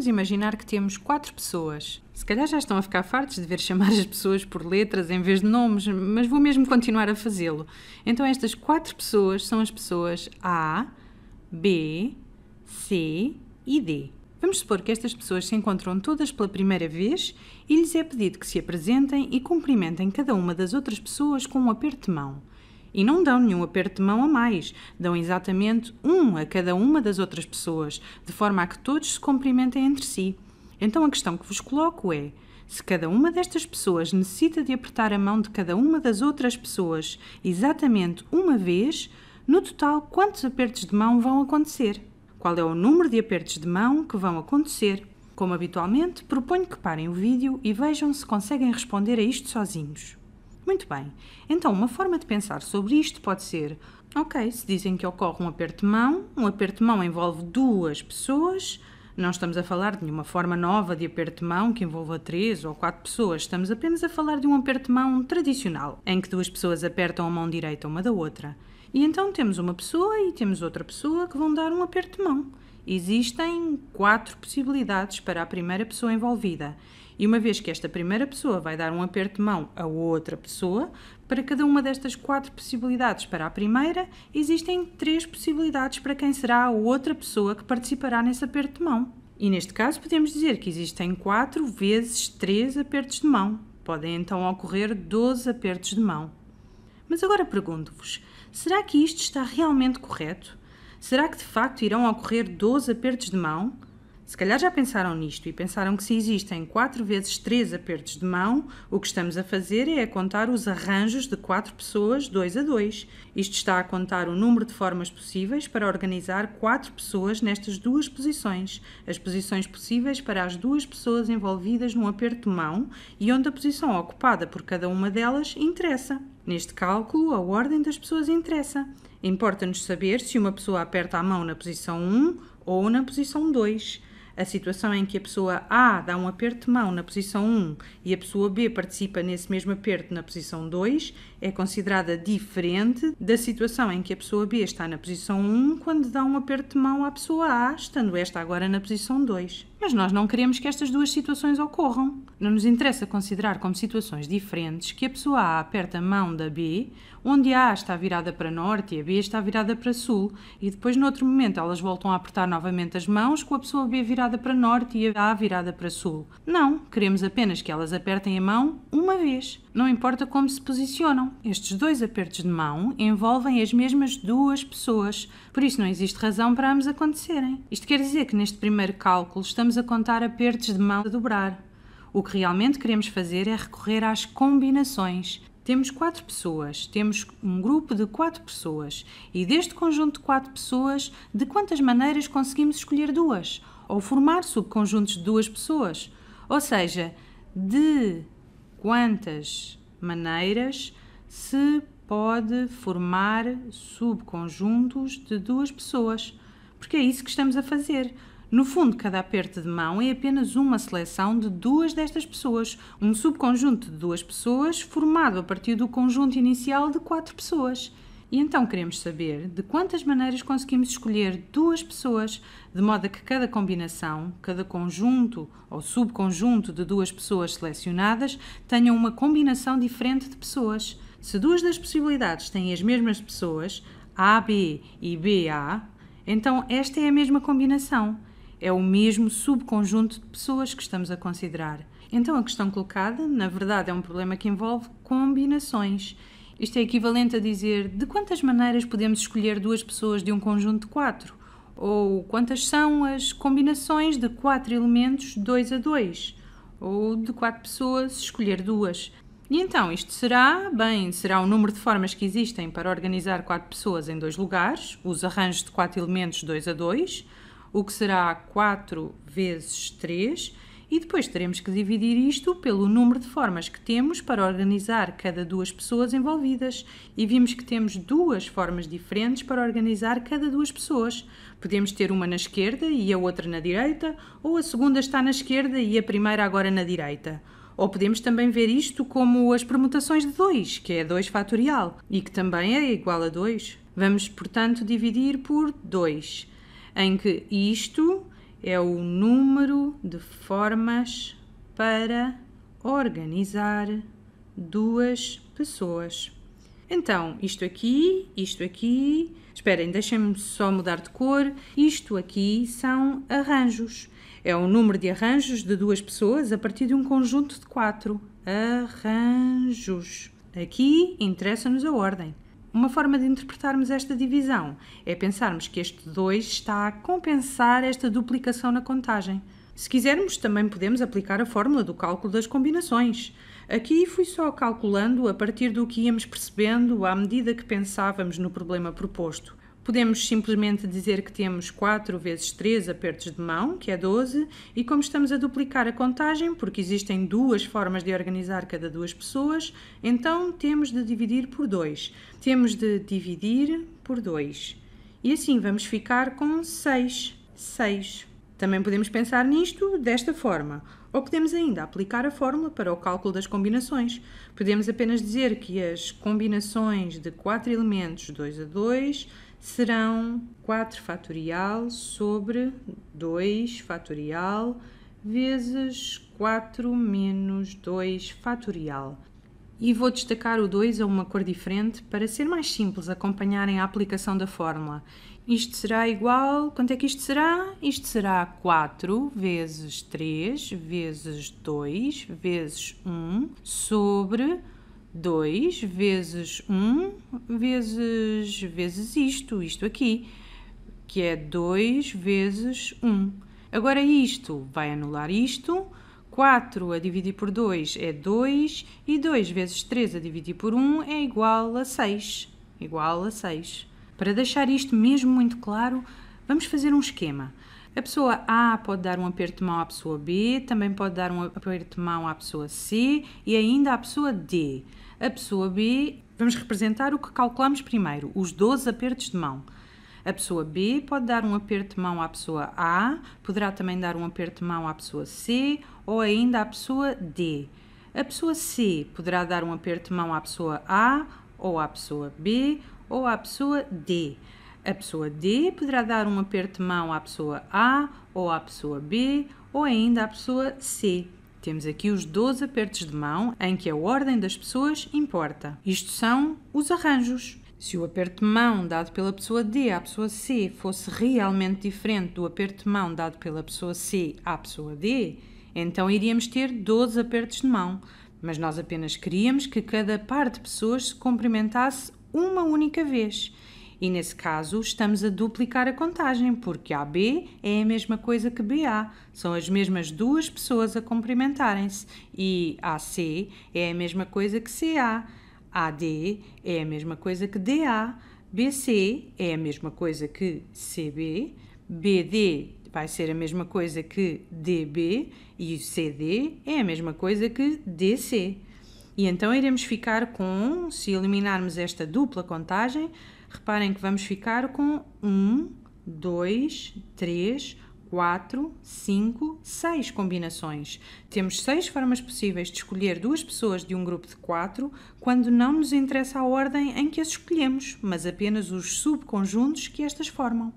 Vamos imaginar que temos quatro pessoas. Se calhar já estão a ficar fartos de ver chamar as pessoas por letras em vez de nomes, mas vou mesmo continuar a fazê-lo. Então, estas quatro pessoas são as pessoas A, B, C e D. Vamos supor que estas pessoas se encontram todas pela primeira vez e lhes é pedido que se apresentem e cumprimentem cada uma das outras pessoas com um aperto de mão. E não dão nenhum aperto de mão a mais, dão exatamente um a cada uma das outras pessoas, de forma a que todos se cumprimentem entre si. Então a questão que vos coloco é: se cada uma destas pessoas necessita de apertar a mão de cada uma das outras pessoas exatamente uma vez, no total quantos apertos de mão vão acontecer? Qual é o número de apertos de mão que vão acontecer? Como habitualmente, proponho que parem o vídeo e vejam se conseguem responder a isto sozinhos. Muito bem, então uma forma de pensar sobre isto pode ser: ok, se dizem que ocorre um aperto de mão, um aperto de mão envolve duas pessoas. Não estamos a falar de nenhuma forma nova de aperto de mão que envolva três ou quatro pessoas, estamos apenas a falar de um aperto de mão tradicional, em que duas pessoas apertam a mão direita uma da outra. E então temos uma pessoa e temos outra pessoa que vão dar um aperto de mão. Existem quatro possibilidades para a primeira pessoa envolvida e uma vez que esta primeira pessoa vai dar um aperto de mão a outra pessoa, para cada uma destas quatro possibilidades para a primeira, existem três possibilidades para quem será a outra pessoa que participará nesse aperto de mão. E neste caso podemos dizer que existem quatro vezes três apertos de mão. Podem então ocorrer 12 apertos de mão. Mas agora pergunto-vos: será que isto está realmente correto? Será que de facto irão ocorrer 12 apertos de mão? Se calhar já pensaram nisto e pensaram que se existem 4 vezes 3 apertos de mão, o que estamos a fazer é a contar os arranjos de 4 pessoas 2 a 2. Isto está a contar o número de formas possíveis para organizar 4 pessoas nestas duas posições, as posições possíveis para as duas pessoas envolvidas num aperto de mão e onde a posição ocupada por cada uma delas interessa. Neste cálculo, a ordem das pessoas interessa. Importa-nos saber se uma pessoa aperta a mão na posição 1 ou na posição 2 a situação em que a pessoa A dá um aperto de mão na posição 1 e a pessoa B participa nesse mesmo aperto na posição 2 é considerada diferente da situação em que a pessoa B está na posição 1 quando dá um aperto de mão à pessoa A, estando esta agora na posição 2. Mas nós não queremos que estas duas situações ocorram não nos interessa considerar como situações diferentes que a pessoa A aperta a mão da B, onde a A está virada para norte e a B está virada para sul, e depois, noutro momento, elas voltam a apertar novamente as mãos com a pessoa B virada para norte e a A virada para sul. Não, queremos apenas que elas apertem a mão uma vez, não importa como se posicionam. Estes dois apertos de mão envolvem as mesmas duas pessoas, por isso não existe razão para ambos acontecerem. Isto quer dizer que neste primeiro cálculo estamos a contar apertos de mão a dobrar. O que realmente queremos fazer é recorrer às combinações. Temos quatro pessoas, temos um grupo de quatro pessoas e deste conjunto de quatro pessoas, de quantas maneiras conseguimos escolher duas ou formar subconjuntos de duas pessoas? Ou seja, de quantas maneiras se pode formar subconjuntos de duas pessoas? Porque é isso que estamos a fazer. No fundo, cada aperto de mão é apenas uma seleção de duas destas pessoas, um subconjunto de duas pessoas formado a partir do conjunto inicial de quatro pessoas. E então queremos saber de quantas maneiras conseguimos escolher duas pessoas, de modo a que cada combinação, cada conjunto ou subconjunto de duas pessoas selecionadas tenham uma combinação diferente de pessoas. Se duas das possibilidades têm as mesmas pessoas, AB e BA, então esta é a mesma combinação é o mesmo subconjunto de pessoas que estamos a considerar. Então, a questão colocada, na verdade, é um problema que envolve combinações. Isto é equivalente a dizer de quantas maneiras podemos escolher duas pessoas de um conjunto de quatro? Ou quantas são as combinações de quatro elementos dois a dois? Ou de quatro pessoas escolher duas? E então, isto será, bem, será o número de formas que existem para organizar quatro pessoas em dois lugares, os arranjos de quatro elementos dois a dois, o que será 4 vezes 3, e depois teremos que dividir isto pelo número de formas que temos para organizar cada duas pessoas envolvidas. E vimos que temos duas formas diferentes para organizar cada duas pessoas. Podemos ter uma na esquerda e a outra na direita, ou a segunda está na esquerda e a primeira agora na direita. Ou podemos também ver isto como as permutações de 2, que é 2 fatorial, e que também é igual a 2. Vamos, portanto, dividir por 2 em que isto é o número de formas para organizar duas pessoas. Então, isto aqui, isto aqui, esperem, deixem-me só mudar de cor. Isto aqui são arranjos. É o número de arranjos de duas pessoas a partir de um conjunto de quatro. Arranjos. Aqui interessa-nos a ordem. Uma forma de interpretarmos esta divisão é pensarmos que este 2 está a compensar esta duplicação na contagem. Se quisermos, também podemos aplicar a fórmula do cálculo das combinações. Aqui fui só calculando a partir do que íamos percebendo à medida que pensávamos no problema proposto. Podemos simplesmente dizer que temos 4 vezes 3 apertos de mão, que é 12, e como estamos a duplicar a contagem, porque existem duas formas de organizar cada duas pessoas, então temos de dividir por 2. Temos de dividir por 2. E assim vamos ficar com 6. 6. Também podemos pensar nisto desta forma, ou podemos ainda aplicar a fórmula para o cálculo das combinações. Podemos apenas dizer que as combinações de 4 elementos 2 a 2 serão 4 fatorial sobre 2 fatorial vezes 4 menos 2 fatorial. E vou destacar o 2 a uma cor diferente para ser mais simples acompanharem a aplicação da fórmula. Isto será igual, quanto é que isto será? Isto será 4 vezes 3 vezes 2 vezes 1 sobre 2 vezes 1 vezes, vezes isto, isto aqui, que é 2 vezes 1. Agora isto vai anular isto, 4 a dividir por 2 é 2 e 2 vezes 3 a dividir por 1 é igual a 6, igual a 6. Para deixar isto mesmo muito claro, vamos fazer um esquema. A pessoa A pode dar um aperto de mão à pessoa B, também pode dar um aperto de mão à pessoa C e ainda à pessoa D. A pessoa B, vamos representar o que calculamos primeiro, os 12 apertos de mão. A pessoa B pode dar um aperto de mão à pessoa A, poderá também dar um aperto de mão à pessoa C ou ainda à pessoa D. A pessoa C poderá dar um aperto de mão à pessoa A ou à pessoa B ou à pessoa D. A pessoa D poderá dar um aperto de mão à pessoa A ou à pessoa B ou ainda à pessoa C. Temos aqui os 12 apertos de mão em que a ordem das pessoas importa. Isto são os arranjos. Se o aperto de mão dado pela pessoa D à pessoa C fosse realmente diferente do aperto de mão dado pela pessoa C à pessoa D, então iríamos ter 12 apertos de mão. Mas nós apenas queríamos que cada par de pessoas se cumprimentasse uma única vez e nesse caso estamos a duplicar a contagem, porque AB é a mesma coisa que BA, são as mesmas duas pessoas a cumprimentarem-se. E AC é a mesma coisa que CA, AD é a mesma coisa que DA, BC é a mesma coisa que CB, BD vai ser a mesma coisa que DB e CD é a mesma coisa que DC. E então iremos ficar com, se eliminarmos esta dupla contagem, Reparem que vamos ficar com 1, 2, 3, 4, 5, 6 combinações. Temos 6 formas possíveis de escolher duas pessoas de um grupo de 4 quando não nos interessa a ordem em que as escolhemos, mas apenas os subconjuntos que estas formam.